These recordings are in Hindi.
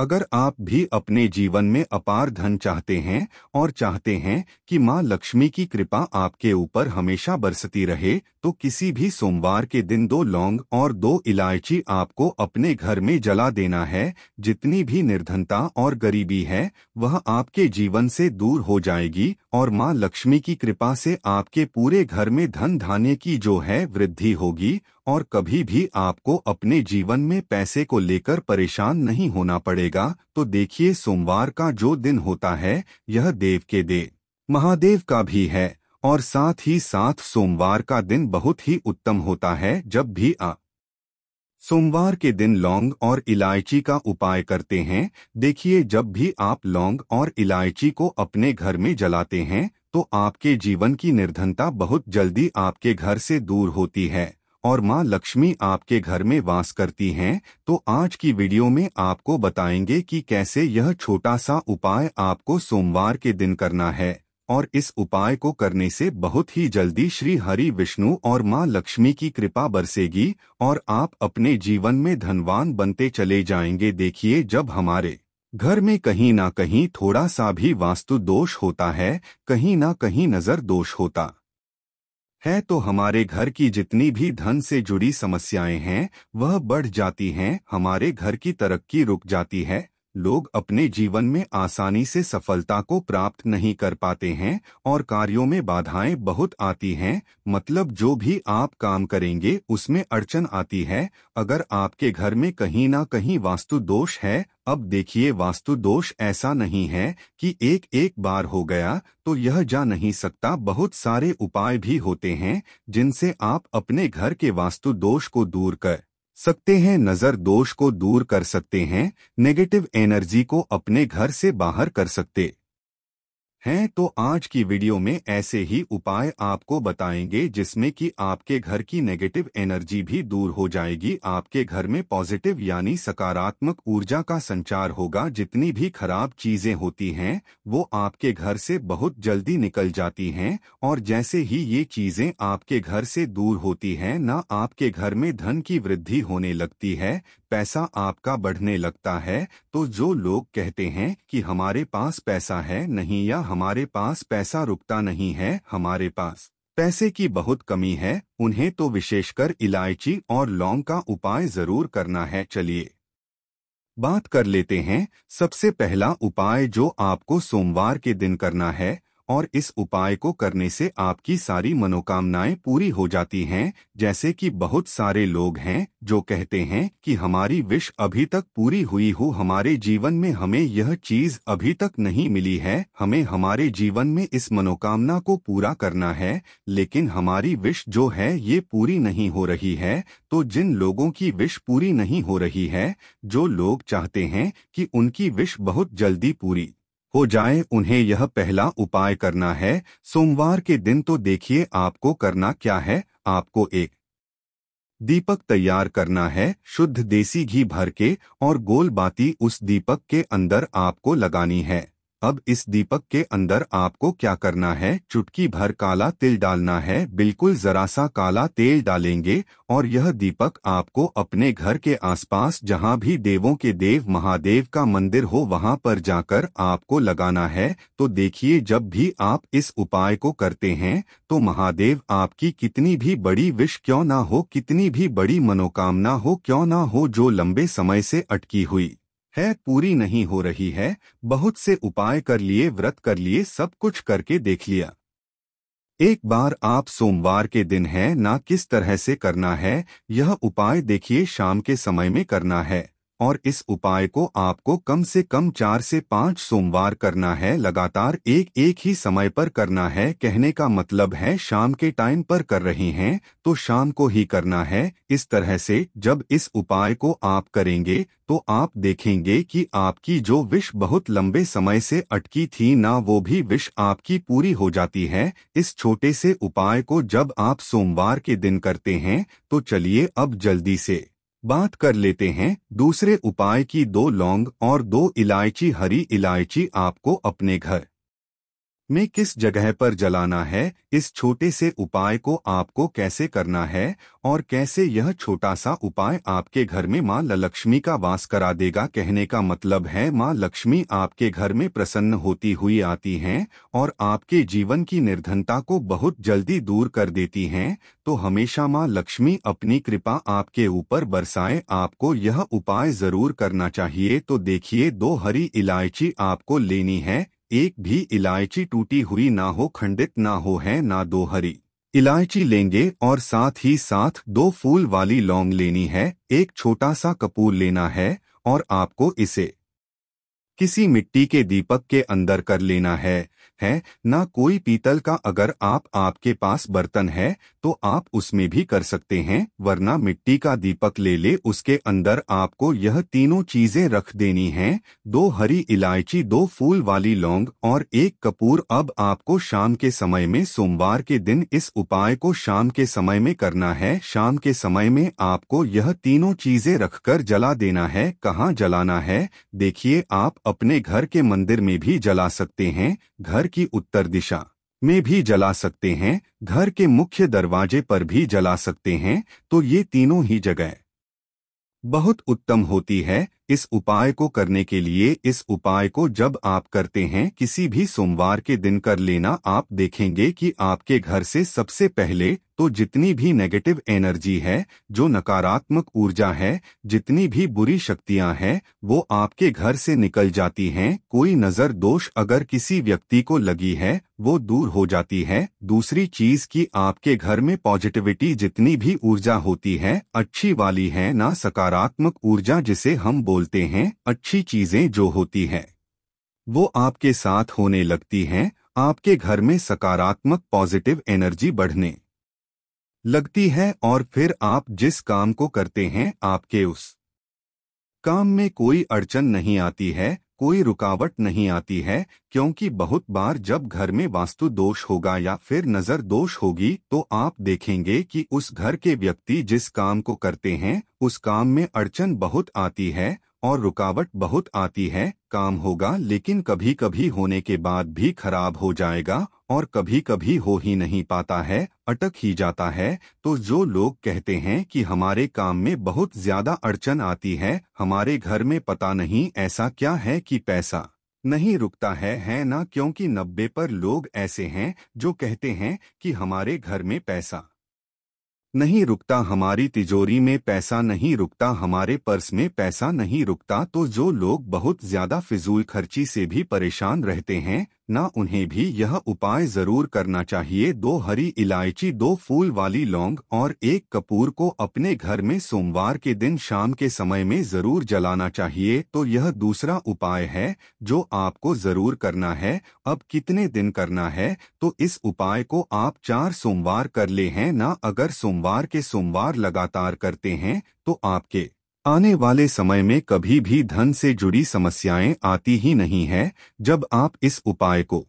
अगर आप भी अपने जीवन में अपार धन चाहते हैं और चाहते हैं कि मां लक्ष्मी की कृपा आपके ऊपर हमेशा बरसती रहे तो किसी भी सोमवार के दिन दो लौंग और दो इलायची आपको अपने घर में जला देना है जितनी भी निर्धनता और गरीबी है वह आपके जीवन से दूर हो जाएगी और मां लक्ष्मी की कृपा से आपके पूरे घर में धन धाने की जो है वृद्धि होगी और कभी भी आपको अपने जीवन में पैसे को लेकर परेशान नहीं होना पड़ेगा तो देखिए सोमवार का जो दिन होता है यह देव के दे महादेव का भी है और साथ ही साथ सोमवार का दिन बहुत ही उत्तम होता है जब भी आ सोमवार के दिन लौंग और इलायची का उपाय करते हैं देखिए जब भी आप लौंग और इलायची को अपने घर में जलाते हैं तो आपके जीवन की निर्धनता बहुत जल्दी आपके घर से दूर होती है और माँ लक्ष्मी आपके घर में वास करती हैं तो आज की वीडियो में आपको बताएंगे कि कैसे यह छोटा सा उपाय आपको सोमवार के दिन करना है और इस उपाय को करने से बहुत ही जल्दी श्री हरि विष्णु और माँ लक्ष्मी की कृपा बरसेगी और आप अपने जीवन में धनवान बनते चले जाएंगे देखिए जब हमारे घर में कहीं ना कहीं थोड़ा सा भी वास्तु दोष होता है कहीं ना कहीं नज़र दोष होता है तो हमारे घर की जितनी भी धन से जुड़ी समस्याएं हैं वह बढ़ जाती हैं हमारे घर की तरक्की रुक जाती है लोग अपने जीवन में आसानी से सफलता को प्राप्त नहीं कर पाते हैं और कार्यों में बाधाएं बहुत आती हैं मतलब जो भी आप काम करेंगे उसमें अड़चन आती है अगर आपके घर में कहीं ना कहीं वास्तु दोष है अब देखिए वास्तु दोष ऐसा नहीं है कि एक एक बार हो गया तो यह जा नहीं सकता बहुत सारे उपाय भी होते हैं जिनसे आप अपने घर के वास्तु दोष को दूर कर सकते हैं नज़र दोष को दूर कर सकते हैं नेगेटिव एनर्जी को अपने घर से बाहर कर सकते हैं तो आज की वीडियो में ऐसे ही उपाय आपको बताएंगे जिसमें कि आपके घर की नेगेटिव एनर्जी भी दूर हो जाएगी आपके घर में पॉजिटिव यानी सकारात्मक ऊर्जा का संचार होगा जितनी भी खराब चीजें होती हैं वो आपके घर से बहुत जल्दी निकल जाती हैं और जैसे ही ये चीजें आपके घर से दूर होती है न आपके घर में धन की वृद्धि होने लगती है पैसा आपका बढ़ने लगता है तो जो लोग कहते हैं कि हमारे पास पैसा है नहीं या हमारे पास पैसा रुकता नहीं है हमारे पास पैसे की बहुत कमी है उन्हें तो विशेषकर इलायची और लौंग का उपाय जरूर करना है चलिए बात कर लेते हैं सबसे पहला उपाय जो आपको सोमवार के दिन करना है और इस उपाय को करने से आपकी सारी मनोकामनाएं पूरी हो जाती हैं जैसे कि बहुत सारे लोग हैं जो कहते हैं कि हमारी विश अभी तक पूरी हुई हो हमारे जीवन में हमें यह चीज अभी तक नहीं मिली है हमें हमारे जीवन में इस मनोकामना को पूरा करना है लेकिन हमारी विश जो है ये पूरी नहीं हो रही है तो जिन लोगों की विश पूरी नहीं हो रही है जो लोग चाहते हैं कि उनकी विश बहुत जल्दी पूरी हो जाए उन्हें यह पहला उपाय करना है सोमवार के दिन तो देखिए आपको करना क्या है आपको एक दीपक तैयार करना है शुद्ध देसी घी भर के और गोल बाती उस दीपक के अंदर आपको लगानी है अब इस दीपक के अंदर आपको क्या करना है चुटकी भर काला तिल डालना है बिल्कुल जरा सा काला तेल डालेंगे और यह दीपक आपको अपने घर के आसपास जहां भी देवों के देव महादेव का मंदिर हो वहां पर जाकर आपको लगाना है तो देखिए जब भी आप इस उपाय को करते हैं तो महादेव आपकी कितनी भी बड़ी विश क्यों ना हो कितनी भी बड़ी मनोकामना हो क्यों ना हो जो लंबे समय से अटकी हुई है पूरी नहीं हो रही है बहुत से उपाय कर लिए व्रत कर लिए सब कुछ करके देख लिया एक बार आप सोमवार के दिन है ना किस तरह से करना है यह उपाय देखिए शाम के समय में करना है और इस उपाय को आपको कम से कम चार से पाँच सोमवार करना है लगातार एक एक ही समय पर करना है कहने का मतलब है शाम के टाइम पर कर रहे हैं तो शाम को ही करना है इस तरह से जब इस उपाय को आप करेंगे तो आप देखेंगे कि आपकी जो विश बहुत लंबे समय से अटकी थी ना वो भी विश आपकी पूरी हो जाती है इस छोटे से उपाय को जब आप सोमवार के दिन करते हैं तो चलिए अब जल्दी से बात कर लेते हैं दूसरे उपाय की दो लौंग और दो इलायची हरी इलायची आपको अपने घर में किस जगह पर जलाना है इस छोटे से उपाय को आपको कैसे करना है और कैसे यह छोटा सा उपाय आपके घर में माँ लक्ष्मी का वास करा देगा कहने का मतलब है माँ लक्ष्मी आपके घर में प्रसन्न होती हुई आती हैं और आपके जीवन की निर्धनता को बहुत जल्दी दूर कर देती हैं तो हमेशा माँ लक्ष्मी अपनी कृपा आपके ऊपर बरसाए आपको यह उपाय जरूर करना चाहिए तो देखिए दो हरी इलायची आपको लेनी है एक भी इलायची टूटी हुई ना हो खंडित ना हो है ना दो हरी इलायची लेंगे और साथ ही साथ दो फूल वाली लौंग लेनी है एक छोटा सा कपूर लेना है और आपको इसे किसी मिट्टी के दीपक के अंदर कर लेना है है ना कोई पीतल का अगर आप आपके पास बर्तन है तो आप उसमें भी कर सकते हैं वरना मिट्टी का दीपक ले ले उसके अंदर आपको यह तीनों चीजें रख देनी हैं दो हरी इलायची दो फूल वाली लौंग और एक कपूर अब आपको शाम के समय में सोमवार के दिन इस उपाय को शाम के समय में करना है शाम के समय में आपको यह तीनों चीजें रखकर जला देना है कहाँ जलाना है देखिए आप अपने घर के मंदिर में भी जला सकते हैं घर की उत्तर दिशा में भी जला सकते हैं घर के मुख्य दरवाजे पर भी जला सकते हैं तो ये तीनों ही जगह बहुत उत्तम होती है इस उपाय को करने के लिए इस उपाय को जब आप करते हैं किसी भी सोमवार के दिन कर लेना आप देखेंगे कि आपके घर से सबसे पहले तो जितनी भी नेगेटिव एनर्जी है जो नकारात्मक ऊर्जा है जितनी भी बुरी शक्तियां हैं वो आपके घर से निकल जाती हैं कोई नज़र दोष अगर किसी व्यक्ति को लगी है वो दूर हो जाती है दूसरी चीज की आपके घर में पॉजिटिविटी जितनी भी ऊर्जा होती है अच्छी वाली है ना सकारात्मक ऊर्जा जिसे हम बोल बोलते हैं अच्छी चीजें जो होती हैं वो आपके साथ होने लगती हैं आपके घर में सकारात्मक पॉजिटिव एनर्जी बढ़ने लगती है और फिर आप जिस काम को करते हैं आपके उस काम में कोई अड़चन नहीं आती है कोई रुकावट नहीं आती है क्योंकि बहुत बार जब घर में वास्तु दोष होगा या फिर नज़र दोष होगी तो आप देखेंगे कि उस घर के व्यक्ति जिस काम को करते हैं उस काम में अड़चन बहुत आती है और रुकावट बहुत आती है काम होगा लेकिन कभी कभी होने के बाद भी खराब हो जाएगा और कभी कभी हो ही नहीं पाता है अटक ही जाता है तो जो लोग कहते हैं कि हमारे काम में बहुत ज्यादा अड़चन आती है हमारे घर में पता नहीं ऐसा क्या है कि पैसा नहीं रुकता है है ना क्योंकि नब्बे पर लोग ऐसे हैं जो कहते हैं कि हमारे घर में पैसा नहीं रुकता हमारी तिजोरी में पैसा नहीं रुकता हमारे पर्स में पैसा नहीं रुकता तो जो लोग बहुत ज्यादा फिजूल खर्ची से भी परेशान रहते हैं ना उन्हें भी यह उपाय जरूर करना चाहिए दो हरी इलायची दो फूल वाली लौंग और एक कपूर को अपने घर में सोमवार के दिन शाम के समय में जरूर जलाना चाहिए तो यह दूसरा उपाय है जो आपको जरूर करना है अब कितने दिन करना है तो इस उपाय को आप चार सोमवार कर ले हैं ना अगर सोमवार के सोमवार लगातार करते हैं तो आपके आने वाले समय में कभी भी धन से जुड़ी समस्याएं आती ही नहीं है जब आप इस उपाय को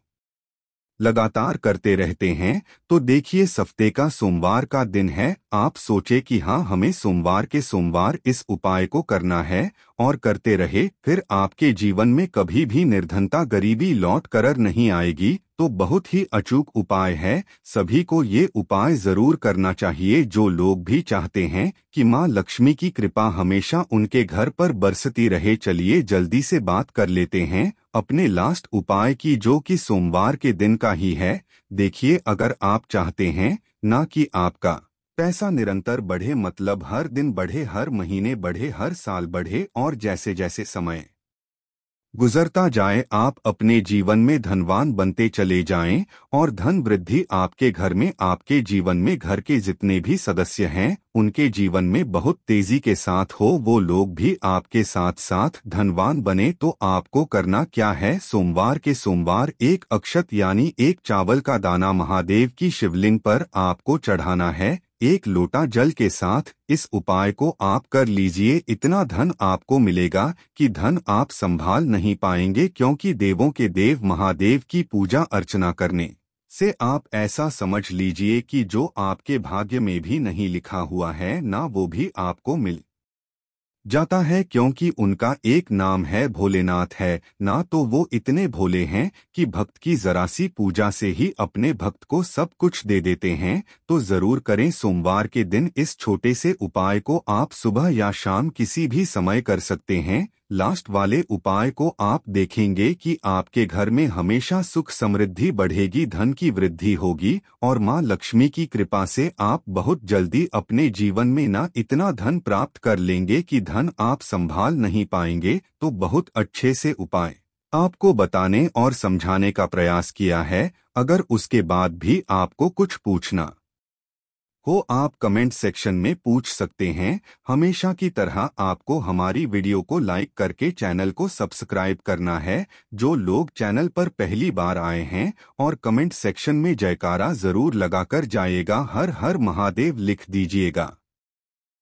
लगातार करते रहते हैं तो देखिए सफ्ते का सोमवार का दिन है आप सोचे कि हाँ हमें सोमवार के सोमवार इस उपाय को करना है और करते रहे फिर आपके जीवन में कभी भी निर्धनता गरीबी लौट करर नहीं आएगी तो बहुत ही अचूक उपाय है सभी को ये उपाय जरूर करना चाहिए जो लोग भी चाहते हैं कि माँ लक्ष्मी की कृपा हमेशा उनके घर पर बरसती रहे चलिए जल्दी से बात कर लेते हैं अपने लास्ट उपाय की जो कि सोमवार के दिन का ही है देखिए अगर आप चाहते हैं ना कि आपका पैसा निरंतर बढ़े मतलब हर दिन बढ़े हर महीने बढ़े हर साल बढ़े और जैसे जैसे समय गुजरता जाए आप अपने जीवन में धनवान बनते चले जाएं और धन वृद्धि आपके घर में आपके जीवन में घर के जितने भी सदस्य हैं उनके जीवन में बहुत तेजी के साथ हो वो लोग भी आपके साथ साथ धनवान बने तो आपको करना क्या है सोमवार के सोमवार एक अक्षत यानी एक चावल का दाना महादेव की शिवलिंग पर आपको चढ़ाना है एक लोटा जल के साथ इस उपाय को आप कर लीजिए इतना धन आपको मिलेगा कि धन आप संभाल नहीं पाएंगे क्योंकि देवों के देव महादेव की पूजा अर्चना करने से आप ऐसा समझ लीजिए कि जो आपके भाग्य में भी नहीं लिखा हुआ है ना वो भी आपको मिल जाता है क्योंकि उनका एक नाम है भोलेनाथ है ना तो वो इतने भोले हैं कि भक्त की जरा सी पूजा से ही अपने भक्त को सब कुछ दे देते हैं तो जरूर करें सोमवार के दिन इस छोटे से उपाय को आप सुबह या शाम किसी भी समय कर सकते हैं लास्ट वाले उपाय को आप देखेंगे कि आपके घर में हमेशा सुख समृद्धि बढ़ेगी धन की वृद्धि होगी और माँ लक्ष्मी की कृपा से आप बहुत जल्दी अपने जीवन में ना इतना धन प्राप्त कर लेंगे कि धन आप संभाल नहीं पाएंगे तो बहुत अच्छे से उपाय आपको बताने और समझाने का प्रयास किया है अगर उसके बाद भी आपको कुछ पूछना को आप कमेंट सेक्शन में पूछ सकते हैं हमेशा की तरह आपको हमारी वीडियो को लाइक करके चैनल को सब्सक्राइब करना है जो लोग चैनल पर पहली बार आए हैं और कमेंट सेक्शन में जयकारा जरूर लगाकर जाएगा हर हर महादेव लिख दीजिएगा